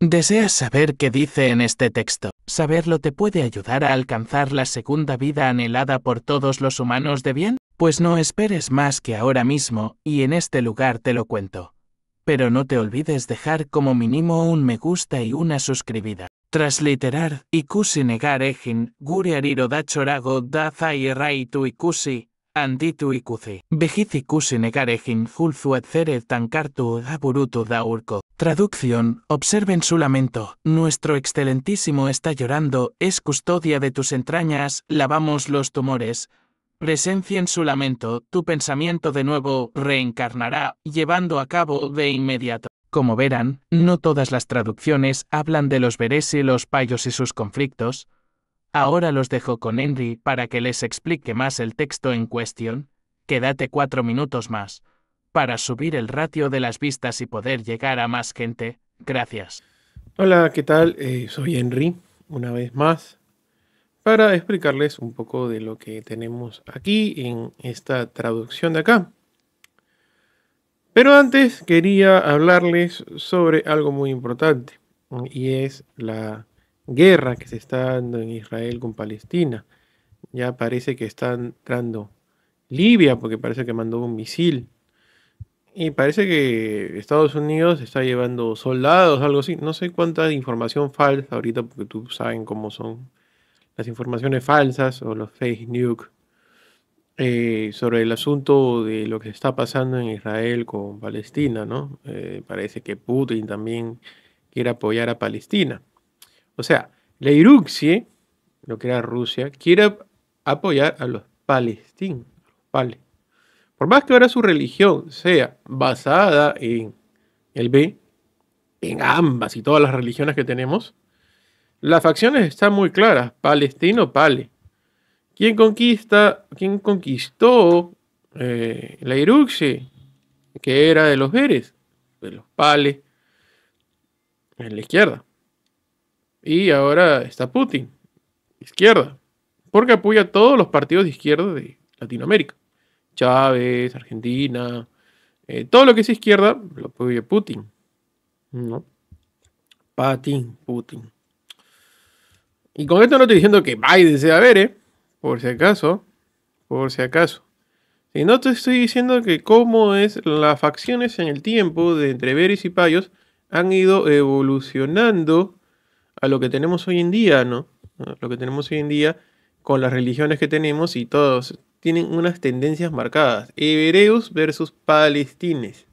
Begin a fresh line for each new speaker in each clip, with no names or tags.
Deseas saber qué dice en este texto. Saberlo te puede ayudar a alcanzar la segunda vida anhelada por todos los humanos de bien. Pues no esperes más que ahora mismo, y en este lugar te lo cuento. Pero no te olvides dejar como mínimo un me gusta y una suscribida. Transliterar, ikusi negar egin, gure arirodachorago da zai ikusi, Anditu ikuzi. aburutu daurko. Traducción, observen su lamento. Nuestro excelentísimo está llorando, es custodia de tus entrañas, lavamos los tumores. Presencien su lamento, tu pensamiento de nuevo reencarnará, llevando a cabo de inmediato. Como verán, no todas las traducciones hablan de los berés y los payos y sus conflictos, Ahora los dejo con Henry para que les explique más el texto en cuestión. Quédate cuatro minutos más para subir el ratio de las vistas y poder llegar a más gente. Gracias.
Hola, ¿qué tal? Eh, soy Henry, una vez más, para explicarles un poco de lo que tenemos aquí en esta traducción de acá. Pero antes quería hablarles sobre algo muy importante, y es la guerra que se está dando en Israel con Palestina. Ya parece que está entrando Libia, porque parece que mandó un misil. Y parece que Estados Unidos está llevando soldados, algo así. No sé cuánta información falsa ahorita, porque tú sabes cómo son las informaciones falsas o los fake news eh, sobre el asunto de lo que está pasando en Israel con Palestina, ¿no? Eh, parece que Putin también quiere apoyar a Palestina. O sea, la Iruxie, lo que era Rusia, quiere apoyar a los palestinos. pale. Por más que ahora su religión sea basada en el B, en ambas y todas las religiones que tenemos, las facciones están muy claras. Palestino, pale. ¿Quién conquista, conquistó eh, la Iruxie, que era de los veres, de los Pales, en la izquierda. Y ahora está Putin, izquierda, porque apoya a todos los partidos de izquierda de Latinoamérica. Chávez, Argentina, eh, todo lo que es izquierda lo apoya Putin. ¿No? Patin, Putin. Y con esto no estoy diciendo que Biden sea Bere, por si acaso, por si acaso. Y no te estoy diciendo que cómo es las facciones en el tiempo de entre y Payos han ido evolucionando a lo que tenemos hoy en día, ¿no? lo que tenemos hoy en día con las religiones que tenemos y todos tienen unas tendencias marcadas. Hebreos versus palestines.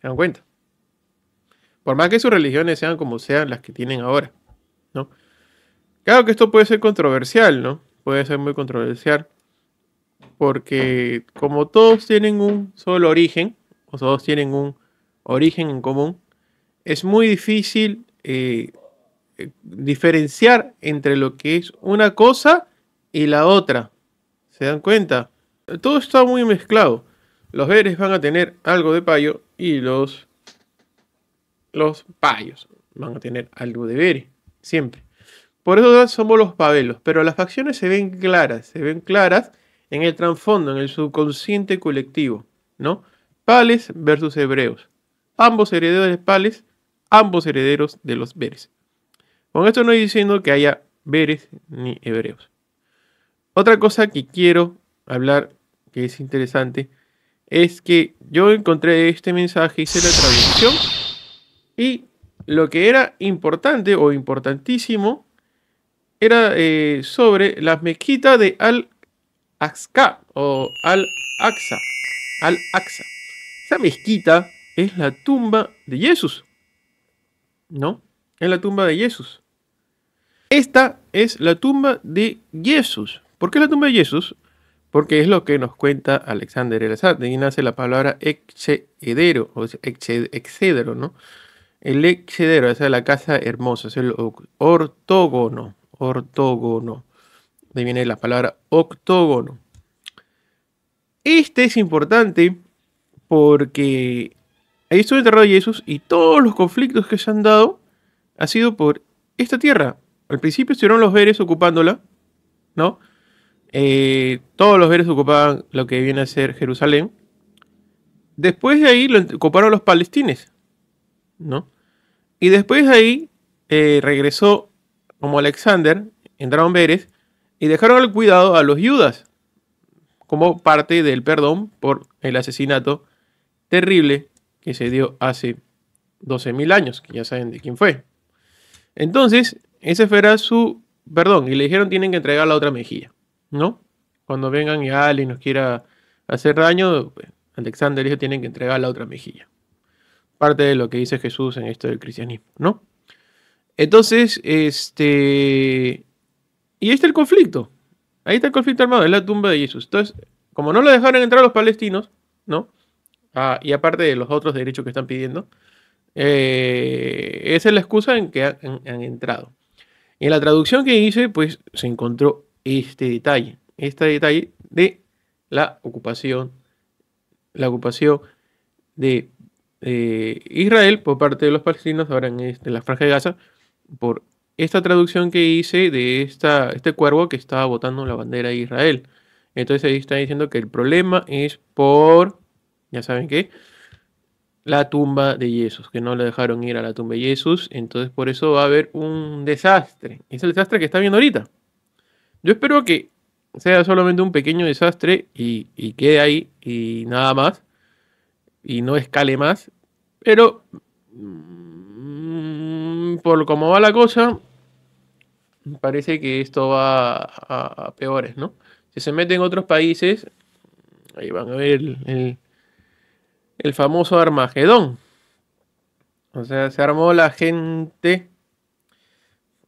¿Se dan cuenta? Por más que sus religiones sean como sean las que tienen ahora, ¿no? Claro que esto puede ser controversial, ¿no? Puede ser muy controversial. Porque como todos tienen un solo origen, o todos tienen un origen en común, es muy difícil eh, eh, diferenciar entre lo que es una cosa y la otra. ¿Se dan cuenta? Todo está muy mezclado. Los veres van a tener algo de payo y los, los payos van a tener algo de veres, siempre. Por eso somos los pavelos, pero las facciones se ven claras, se ven claras en el trasfondo, en el subconsciente colectivo, ¿no? Pales versus hebreos. Ambos herederos de Pales ambos herederos de los Beres. Con esto no estoy diciendo que haya Beres ni hebreos. Otra cosa que quiero hablar, que es interesante, es que yo encontré este mensaje, hice la traducción y lo que era importante o importantísimo era eh, sobre la mezquita de Al-Aqsa o Al-Aqsa. Al-Aqsa. Esa mezquita es la tumba de Jesús. ¿no? Es la tumba de Jesús. Esta es la tumba de Jesús. ¿Por qué la tumba de Jesús? Porque es lo que nos cuenta Alexander el ahí nace la palabra excedero, o excedero, ¿no? El excedero, esa es la casa hermosa, es el ortógono, ortógono. De ahí viene la palabra octógono. Este es importante porque Ahí estuvo enterrado Jesús y todos los conflictos que se han dado ha sido por esta tierra. Al principio estuvieron los veres ocupándola, ¿no? Eh, todos los veres ocupaban lo que viene a ser Jerusalén. Después de ahí lo ocuparon los palestines, ¿no? Y después de ahí eh, regresó como Alexander, entraron veres y dejaron al cuidado a los judas como parte del perdón por el asesinato terrible que se dio hace 12.000 años, que ya saben de quién fue. Entonces, ese fuera su, perdón, y le dijeron tienen que entregar la otra mejilla, ¿no? Cuando vengan y alguien nos quiera hacer daño, pues, Alexander dijo tienen que entregar la otra mejilla. Parte de lo que dice Jesús en esto del cristianismo, ¿no? Entonces, este... Y este está el conflicto. Ahí está el conflicto armado, es la tumba de Jesús. Entonces, como no lo dejaron entrar los palestinos, ¿no? Ah, y aparte de los otros derechos que están pidiendo, eh, esa es la excusa en que han, entrado. En la traducción que hice, pues se encontró este detalle, este detalle de la ocupación, la ocupación de eh, Israel por parte de los palestinos ahora en, este, la franja de Gaza por esta traducción que hice de esta, este cuervo que estaba botando la bandera de Israel. Entonces ahí está diciendo que el problema es por ya saben que la tumba de Jesús, que no le dejaron ir a la tumba de Jesús, entonces por eso va a haber un desastre. Es el desastre que está viendo ahorita. Yo espero que sea solamente un pequeño desastre y, quede ahí y nada más, y no escale más, pero mm, por cómo va la cosa, parece que esto va a, peores, ¿no? Si se meten en otros países, ahí van a ver el el famoso Armagedón. O sea, se armó la gente,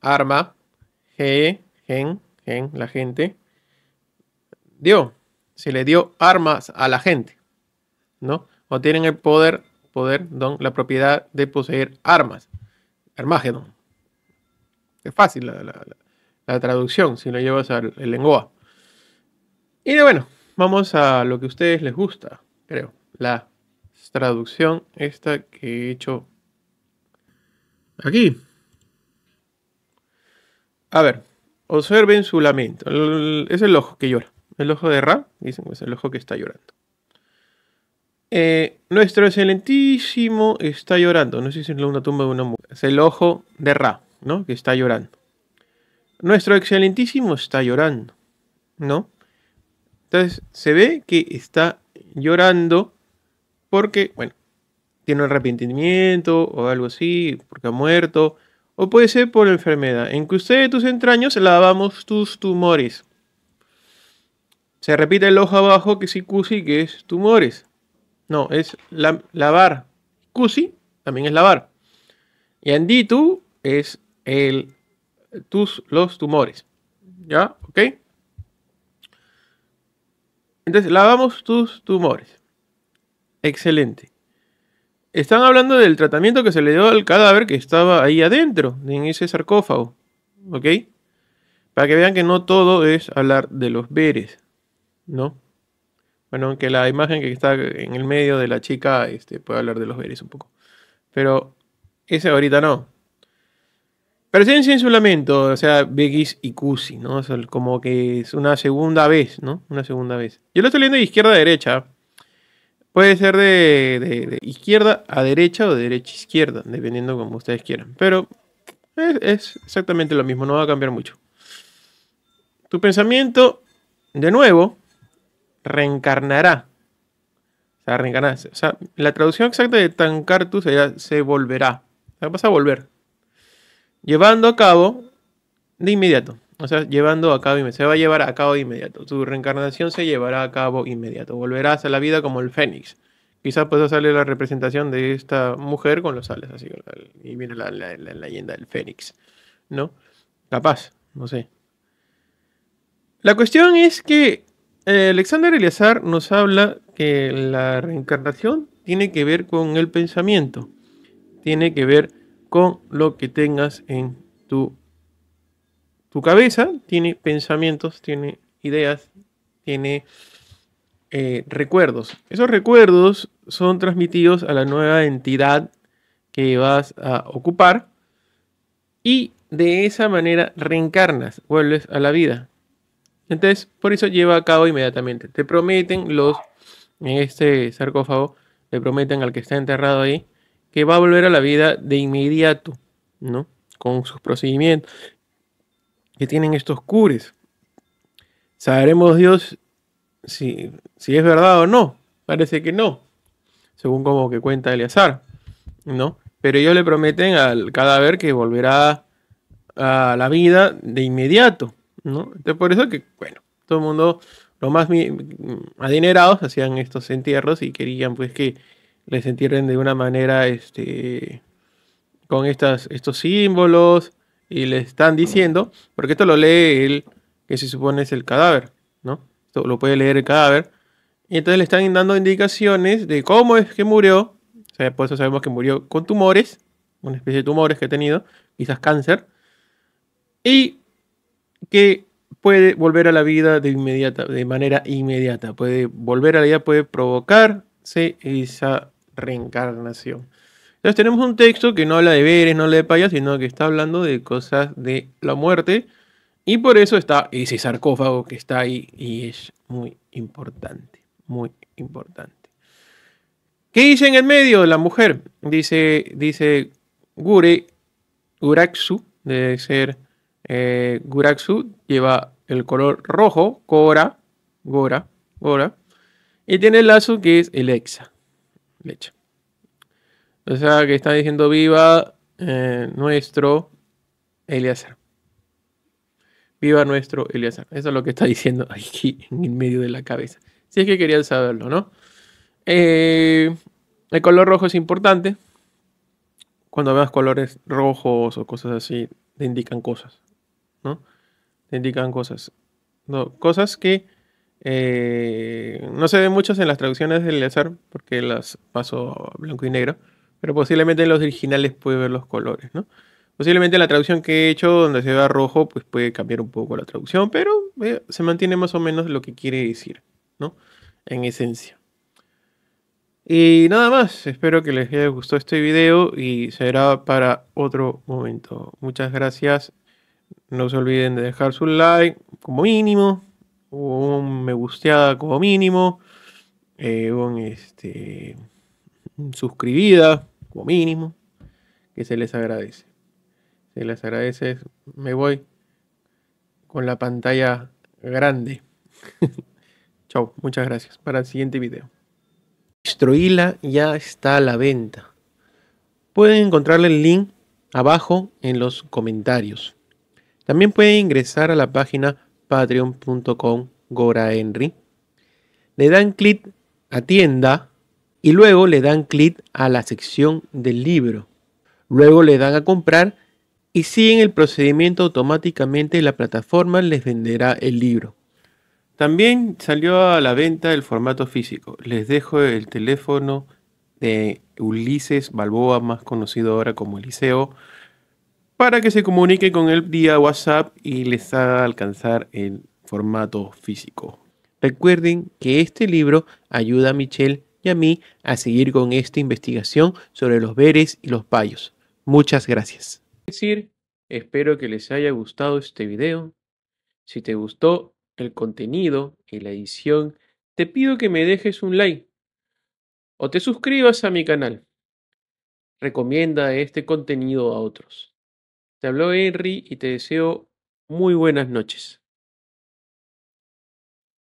arma, G, gen, gen, la gente, dio, se le dio armas a la gente, ¿no? O tienen el poder, poder, don, la propiedad de poseer armas. Armagedón. Es fácil la, traducción si lo llevas al lengua. Y de bueno, vamos a lo que a ustedes les gusta, creo, la traducción esta que he hecho aquí. A ver, observen su lamento. Es el ojo que llora. El ojo de Ra, dicen que es el ojo que está llorando. Eh, nuestro excelentísimo está llorando. No sé si es una tumba de una mujer. Es el ojo de Ra, ¿no? Que está llorando. Nuestro excelentísimo está llorando, ¿no? Entonces se ve que está llorando porque, bueno, tiene un arrepentimiento o algo así, porque ha muerto, o puede ser por enfermedad, en que ustedes tus entraños lavamos tus tumores. Se repite el ojo abajo que sí cusi, que es tumores. No, es la, lavar. Cusi también es lavar. Y anditu es el, tus, los tumores. ¿Ya? ¿Ok? Entonces, lavamos tus tumores. Excelente. Están hablando del tratamiento que se le dio al cadáver que estaba ahí adentro, en ese sarcófago. ¿Ok? Para que vean que no todo es hablar de los veres, ¿no? Bueno, aunque la imagen que está en el medio de la chica este, puede hablar de los veres un poco. Pero ese ahorita no. Presencia en su lamento, o sea, Begis y Cusi, ¿no? como que es una segunda vez, ¿no? Una segunda vez. Yo lo estoy leyendo de izquierda a derecha, Puede ser de, izquierda a derecha o de derecha a izquierda, dependiendo como ustedes quieran. Pero es, exactamente lo mismo, no va a cambiar mucho. Tu pensamiento, de nuevo, reencarnará. O sea, O sea, la traducción exacta de Tancartu sería se volverá. O sea, vas a volver. Llevando a cabo de inmediato. O sea, llevando a cabo, se va a llevar a cabo inmediato. Tu reencarnación se llevará a cabo inmediato. Volverás a la vida como el fénix. Quizás pueda salir la representación de esta mujer con los alas, así. Y viene la, leyenda del fénix, ¿no? Capaz, no sé. La cuestión es que eh, Alexander Eleazar nos habla que la reencarnación tiene que ver con el pensamiento, tiene que ver con lo que tengas en tu tu cabeza tiene pensamientos, tiene ideas, tiene eh, recuerdos. Esos recuerdos son transmitidos a la nueva entidad que vas a ocupar y de esa manera reencarnas, vuelves a la vida. Entonces, por eso lleva a cabo inmediatamente. Te prometen los, en este sarcófago, le prometen al que está enterrado ahí, que va a volver a la vida de inmediato, ¿no? Con sus procedimientos que tienen estos cures. Saberemos Dios si, si es verdad o no? Parece que no, según como que cuenta Eleazar, ¿no? Pero ellos le prometen al cadáver que volverá a la vida de inmediato, ¿no? Entonces por eso que, bueno, todo el mundo, los más adinerados hacían estos entierros y querían pues que les entierren de una manera, este, con estas, estos símbolos, y le están diciendo, porque esto lo lee él, que se supone es el cadáver, ¿no? Esto lo puede leer el cadáver. Y entonces le están dando indicaciones de cómo es que murió. O sea, por eso sabemos que murió con tumores, una especie de tumores que ha tenido, quizás cáncer. Y que puede volver a la vida de inmediata, de manera inmediata. Puede volver a la vida, puede provocarse esa reencarnación. Entonces tenemos un texto que no habla de veres, no habla de payas, sino que está hablando de cosas de la muerte. Y por eso está ese sarcófago que está ahí y es muy importante, muy importante. ¿Qué dice en el medio la mujer? Dice, dice Gure, Guraxu. debe ser eh, lleva el color rojo, Cora, Gora, Gora, y tiene el lazo que es el Exa, lecha. O sea, que está diciendo viva eh, nuestro Elíasar, Viva nuestro Elíasar. Eso es lo que está diciendo aquí en medio de la cabeza. Si es que querían saberlo, ¿no? Eh, el color rojo es importante. Cuando veas colores rojos o cosas así, te indican cosas, ¿no? Te indican cosas. cosas que eh, no se ven muchas en las traducciones del Eleazar, porque las paso a blanco y negro. Pero posiblemente en los originales puede ver los colores, ¿no? Posiblemente la traducción que he hecho, donde se vea rojo, pues puede cambiar un poco la traducción, pero eh, se mantiene más o menos lo que quiere decir, ¿no? En esencia. Y nada más, espero que les haya gustado este video y será para otro momento. Muchas gracias. No se olviden de dejar su like como mínimo, un me gusteada como mínimo, eh, un este, suscribida como mínimo, que se les agradece. Se les agradece, me voy con la pantalla grande. Chao, muchas gracias. Para el siguiente video. Destruila. ya está a la venta. Pueden encontrarle el link abajo en los comentarios. También pueden ingresar a la página patreon.com Henry. Le dan clic a tienda y luego le dan clic a la sección del libro. Luego le dan a comprar y siguen el procedimiento automáticamente la plataforma les venderá el libro. También salió a la venta el formato físico. Les dejo el teléfono de Ulises Balboa, más conocido ahora como Eliseo, para que se comunique con él vía WhatsApp y les haga alcanzar el formato físico. Recuerden que este libro ayuda a Michelle y a mí a seguir con esta investigación sobre los veres y los payos. Muchas gracias. Decir, espero que les haya gustado este video. Si te gustó el contenido y la edición, te pido que me dejes un like o te suscribas a mi canal. Recomienda este contenido a otros. Te habló Henry y te deseo muy buenas noches.